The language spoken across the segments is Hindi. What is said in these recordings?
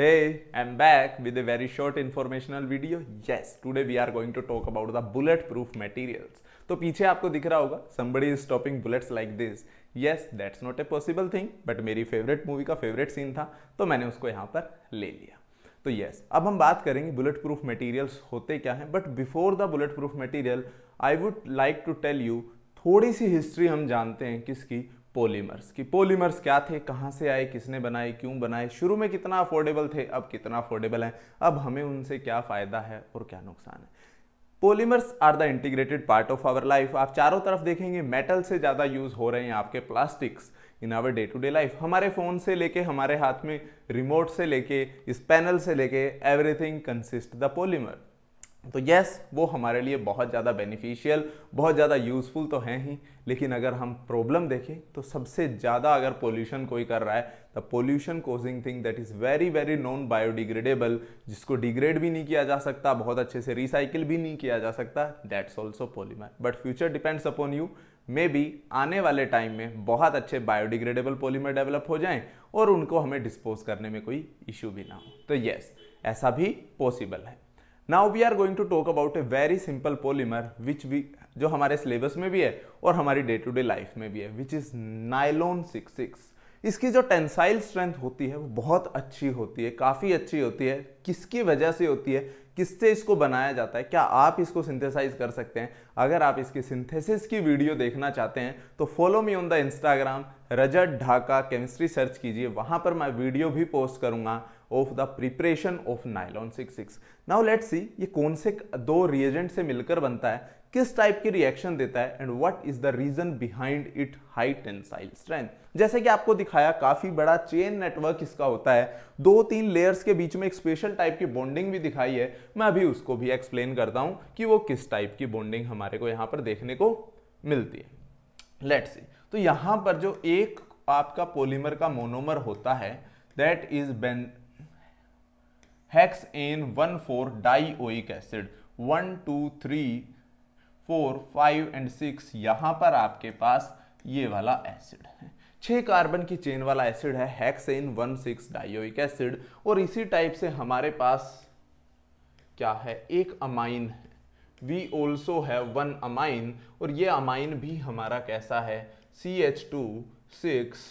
Hey, I'm back with a very short informational video. Yes, today we are going to talk about the bulletproof materials. तो पीछे आपको दिख रहा होगा somebody is stopping bullets like this. Yes, that's not a possible thing. but मेरी favorite movie का favorite scene था तो मैंने उसको यहाँ पर ले लिया तो यस yes, अब हम बात करेंगे बुलेट प्रूफ मटीरियल्स होते क्या हैं but before the bullet proof material I would like to tell you थोड़ी सी हिस्ट्री हम जानते हैं किसकी पॉलीमर्स कि पॉलीमर्स क्या थे कहाँ से आए किसने बनाए क्यों बनाए शुरू में कितना अफोर्डेबल थे अब कितना अफोर्डेबल है अब हमें उनसे क्या फ़ायदा है और क्या नुकसान है polymers are the integrated part of our life आप चारों तरफ देखेंगे मेटल से ज़्यादा यूज़ हो रहे हैं आपके plastics in our day to day life हमारे फ़ोन से लेके हमारे हाथ में रिमोट से लेके इस पैनल से लेके एवरीथिंग कंसिस्ट द पॉलीमर तो यस वो हमारे लिए बहुत ज़्यादा बेनिफिशियल बहुत ज़्यादा यूज़फुल तो हैं ही लेकिन अगर हम प्रॉब्लम देखें तो सबसे ज़्यादा अगर पोल्यूशन कोई कर रहा है the pollution causing thing that is very very non biodegradable जिसको डिग्रेड भी नहीं किया जा सकता बहुत अच्छे से रिसाइकिल भी नहीं किया जा सकता that's also polymer but future depends upon you may be आने वाले टाइम में बहुत अच्छे बायोडिग्रेडेबल पोलीमर डेवलप हो जाएं और उनको हमें डिस्पोज करने में कोई इशू भी ना हो तो यस ऐसा भी पॉसिबल है now we are going to talk about a very simple polymer which we जो हमारे सिलेबस में भी है और हमारी डे टू डे लाइफ में भी है which is nylon six six इसकी जो टेंसाइल स्ट्रेंथ होती है वो बहुत अच्छी होती है काफ़ी अच्छी होती है किसकी वजह से होती है किससे इसको बनाया जाता है क्या आप इसको सिंथेसाइज कर सकते हैं अगर आप इसकी सिंथेसिस की वीडियो देखना चाहते हैं तो follow me on the Instagram Rajat Dhaka chemistry search कीजिए वहां पर मैं वीडियो भी पोस्ट करूंगा of the preparation of nylon six six now let see ये कौन से दो रिएजेंट से मिलकर बनता है किस टाइप की रिएक्शन देता है and what is the reason behind it high tensile strength जैसे कि आपको दिखाया काफी बड़ा चेन नेटवर्क इसका होता है दो तीन लेयर्स के बीच में एक स्पेशल रिएक्शन टाइप की बॉन्डिंग भी दिखाई है मैं अभी उसको भी एक्सप्लेन करता हूं कि वो किस टाइप की बॉन्डिंग हमारे को यहां पर देखने को मिलती है लेट सी तो यहां पर जो एक आपका पोलीमर का मोनोमर होता है that is ben hexane one four dioic acid one two three four five and six यहां पर आपके पास ये वाला एसिड है छः कार्बन की चेन वाला एसिड है hexane one six dioic acid और इसी टाइप से हमारे पास क्या है एक अमाइन है वी ऑल्सो है वन अमाइन और ये अमाइन भी हमारा कैसा है C H two six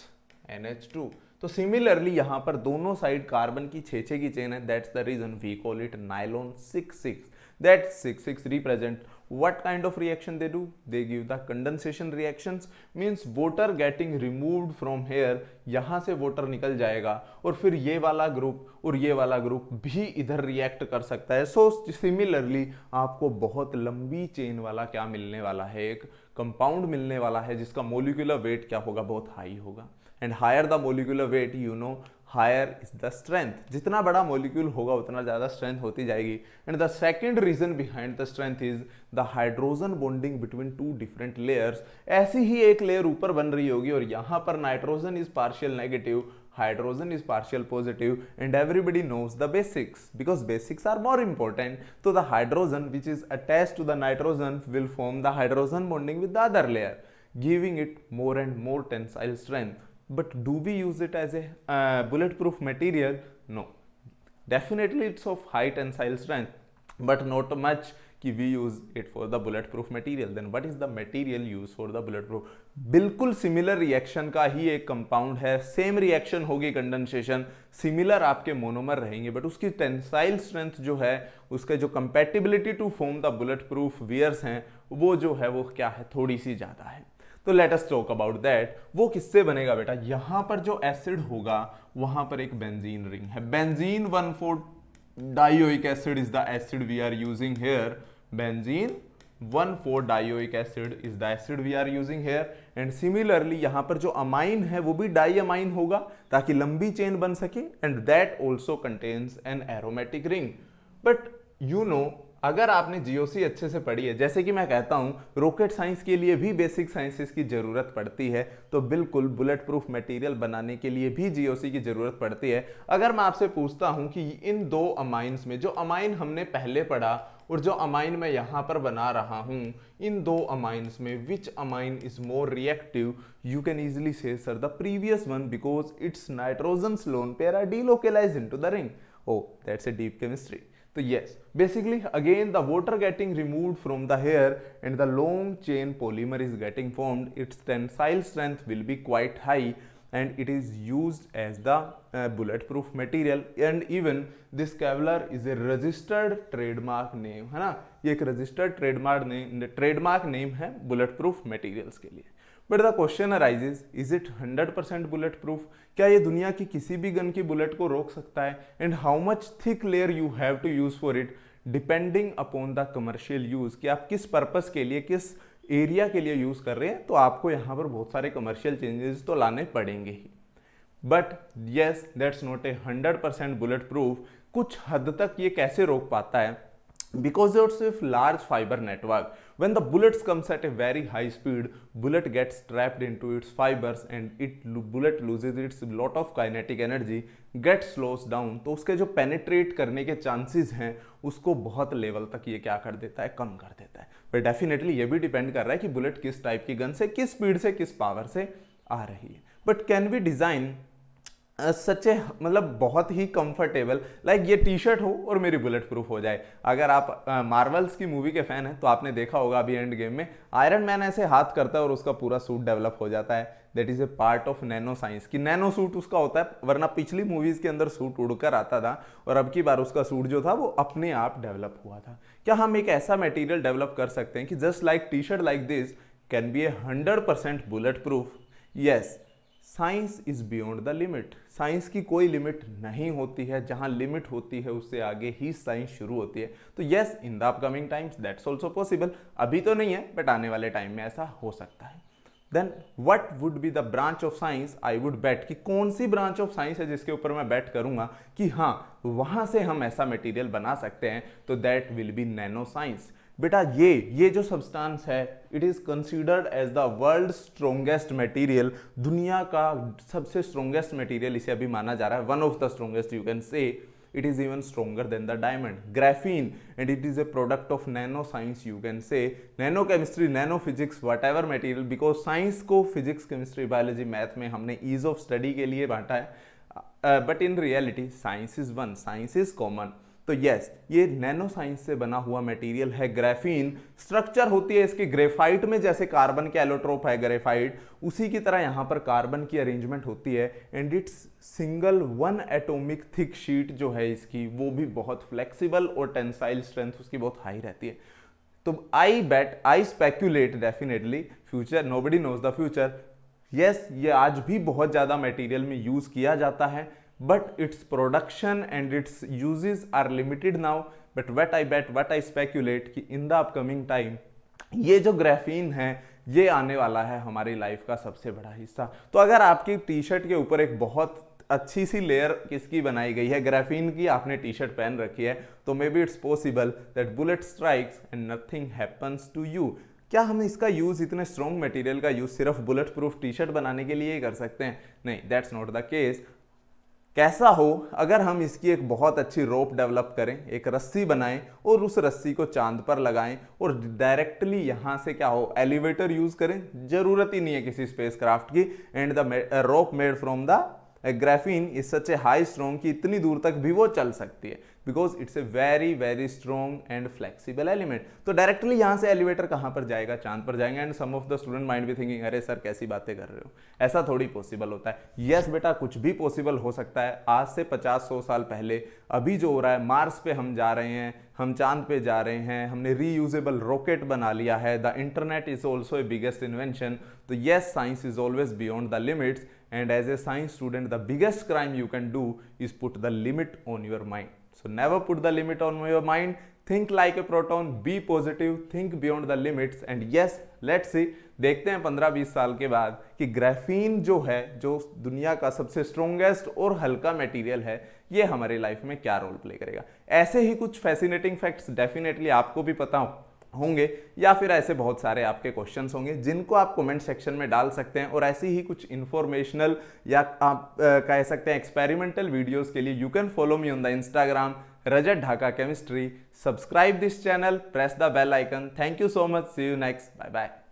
N H two तो सिमिलरली यहाँ पर दोनों साइड कार्बन की छे छे की चेन है that's the reason we call it nylon six six that 6 6 represent what kind of reaction they do they give the condensation reactions means water getting removed from here यहाँ से वाटर निकल जाएगा और फिर ये वाला ग्रुप और ये वाला ग्रुप भी इधर रिएक्ट कर सकता है सो so, सिमिलरली आपको बहुत लंबी चेन वाला क्या मिलने वाला है एक कंपाउंड मिलने वाला है जिसका मोलिकुलर वेट क्या होगा बहुत हाई होगा and higher the molecular weight you know higher is the strength जितना बड़ा मोलिक्यूल होगा उतना ज़्यादा स्ट्रेंथ होती जाएगी and the second reason behind the strength is the hydrogen bonding between two different layers ऐसी ही एक लेयर ऊपर बन रही होगी और यहाँ पर nitrogen is partial negative hydrogen is partial positive and everybody knows the basics because basics are more important तो the hydrogen which is attach to the nitrogen will form the hydrogen bonding with the other layer giving it more and more tensile strength but do we use it as a uh, bulletproof material no definitely it's of high tensile strength but not much कि we use it for the bullet proof material then what is the material use for the bullet proof बिल्कुल सिमिलर रिएक्शन का ही एक कंपाउंड है सेम रिएक्शन होगी कंडेंसेशन सिमिलर आपके मोनोमर रहेंगे बट उसकी टेंसाइल स्ट्रेंथ जो है उसके जो compatibility to form the bullet proof wears हैं वो जो है वो क्या है थोड़ी सी ज़्यादा है तो let us talk about that वो किससे बनेगा बेटा यहां पर जो एसिड होगा वहां पर एक बेंजीन रिंग है benzene one four dioic acid is the acid we are using here benzene one four dioic acid is the acid we are using here and similarly यहां पर जो अमाइन है वो भी डाई अमाइन होगा ताकि लंबी चेन बन सके and that also contains an aromatic ring but you know अगर आपने जीओसी अच्छे से पढ़ी है जैसे कि मैं कहता हूं रॉकेट साइंस के लिए भी बेसिक साइंसेस की ज़रूरत पड़ती है तो बिल्कुल बुलेट प्रूफ मटेरियल बनाने के लिए भी जीओसी की ज़रूरत पड़ती है अगर मैं आपसे पूछता हूं कि इन दो अमाइंस में जो अमाइन हमने पहले पढ़ा और जो अमाइन मैं यहाँ पर बना रहा हूँ इन दो अमाइंस में which amine is more reactive you can easily say sir the previous one because it's nitrogen lone pair delocalise into the ring oh that's a deep chemistry तो yes basically again the water getting remove from the here and the long chain polymer is getting formed its tensile strength will be quite high and it is use as the bullet proof material and even this Kevlar is a registered trademark name है ना ये एक registered trademark name trademark name है बुलेट प्रूफ मटीरियल्स के लिए but the question arises is it 100 percent bullet proof क्या ये दुनिया की किसी भी गन की बुलेट को रोक सकता है and how much thick layer you have to use for it depending upon the commercial use कि आप किस पर्पज़ के लिए किस एरिया के लिए यूज़ कर रहे हैं तो आपको यहाँ पर बहुत सारे कमर्शियल चेंजेस तो लाने पड़ेंगे ही but yes that's not a hundred percent bullet proof कुछ हद तक ये कैसे रोक पाता है because it's a large fiber network when the bullets comes at a very high speed bullet gets trapped into its fibers and it bullet loses its lot of kinetic energy gets slows down to uske jo penetrate karne ke chances hain usko bahut level tak ye kya kar deta hai kam kar deta hai but definitely ye bhi depend kar raha hai ki bullet kis type ki gun se kis speed se kis power se aa rahi hai but can we design सच्चे मतलब बहुत ही कंफर्टेबल लाइक ये टी शर्ट हो और मेरी बुलेट प्रूफ हो जाए अगर आप मार्वल्स की मूवी के फैन हैं तो आपने देखा होगा अभी एंड गेम में आयरन मैन ऐसे हाथ करता है और उसका पूरा सूट डेवलप हो जाता है that is a part of nano science कि नैनो सूट उसका होता है वरना पिछली मूवीज़ के अंदर सूट उड़कर आता था और अब की बार उसका सूट जो था वो अपने आप डेवलप हुआ था क्या हम एक ऐसा मटेरियल डेवलप कर सकते हैं कि just like T shirt like this can be a hundred percent bullet proof yes science is beyond the limit science की कोई लिमिट नहीं होती है जहां लिमिट होती है उससे आगे ही साइंस शुरू होती है तो yes in the upcoming times that's also possible अभी तो नहीं है बट आने वाले टाइम में ऐसा हो सकता है then what would be the branch of science I would bet कि कौन सी ब्रांच ऑफ साइंस है जिसके ऊपर मैं बैट करूंगा कि हाँ वहाँ से हम ऐसा मटेरियल बना सकते हैं तो that will be nano science बेटा ये ये जो सब्सटेंस है it is considered as the world strongest material दुनिया का सबसे स्ट्रोंगेस्ट मटेरियल इसे अभी माना जा रहा है one of the strongest you can say it is even stronger than the diamond graphene and it is a product of nano science you can say nano chemistry nano physics whatever material because science को फिजिक्स केमिस्ट्री बायोलॉजी मैथ में हमने ईज ऑफ स्टडी के लिए बांटा है but in reality science is one science is common तो यस ये नैनो साइंस से बना हुआ मटेरियल है ग्रेफीन स्ट्रक्चर होती है इसकी ग्रेफाइट में जैसे कार्बन के एलोट्रोप है ग्रेफाइट उसी की तरह यहां पर कार्बन की अरेंजमेंट होती है and it's single one atomic thick sheet जो है इसकी वो भी बहुत फ्लेक्सिबल और टेंसाइल स्ट्रेंथ उसकी बहुत हाई रहती है तो I bet I speculate definitely future nobody knows the future yes ये आज भी बहुत ज़्यादा मटेरियल में यूज़ किया जाता है but its production and its uses are limited now but what I bet what I speculate कि in the upcoming time ये जो ग्राफीन है ये आने वाला है हमारी लाइफ का सबसे बड़ा हिस्सा तो अगर आपकी टी शर्ट के ऊपर एक बहुत अच्छी सी लेयर किसकी बनाई गई है ग्राफीन की आपने टी शर्ट पहन रखी है तो may be it's possible that bullet strikes and nothing happens to you क्या हम इसका यूज़ इतने स्ट्रॉन्ग मटेरियल का यूज़ सिर्फ बुलेट प्रूफ टी शर्ट बनाने के लिए ही कर सकते हैं नहीं दैट्स नॉट द केस कैसा हो अगर हम इसकी एक बहुत अच्छी रोप डेवलप करें एक रस्सी बनाएं और उस रस्सी को चांद पर लगाएं और डायरेक्टली यहाँ से क्या हो एलिवेटर यूज़ करें ज़रूरत ही नहीं है किसी स्पेसक्राफ्ट की and the rope made from the graphene is such a high strong कि इतनी दूर तक भी वो चल सकती है because it's a very very strong and flexible element तो डायरेक्टली यहाँ से एलिवेटर कहाँ पर जाएगा चांद पर जाएंगे and some of the student mind भी थिंकिंग अरे सर कैसी बातें कर रहे हो ऐसा थोड़ी पॉसिबल होता है यस yes, बेटा कुछ भी पॉसिबल हो सकता है आज से पचास सौ साल पहले अभी जो हो रहा है मार्स पे हम जा रहे हैं हम चांद पे जा रहे हैं हमने रीयूजेबल रॉकेट बना लिया है the internet is also a biggest invention तो yes science is always beyond the limits and as a science student the biggest crime you can do is put the limit on your mind so never put the limit on your mind think like a proton be positive think beyond the limits and yes let's see देखते हैं 15-20 साल के बाद कि ग्राफीन जो है जो दुनिया का सबसे स्ट्रोंगेस्ट और हल्का मटेरियल है ये हमारे लाइफ में क्या रोल प्ले करेगा ऐसे ही कुछ फैसिनेटिंग फैक्ट्स डेफिनेटली आपको भी पता हो होंगे या फिर ऐसे बहुत सारे आपके क्वेश्चंस होंगे जिनको आप कमेंट सेक्शन में डाल सकते हैं और ऐसी ही कुछ इन्फॉर्मेशनल या आप कह सकते हैं एक्सपेरिमेंटल वीडियोस के लिए you can follow me on the Instagram Rajat Dhaka chemistry subscribe this channel press the bell icon thank you so much see you next bye bye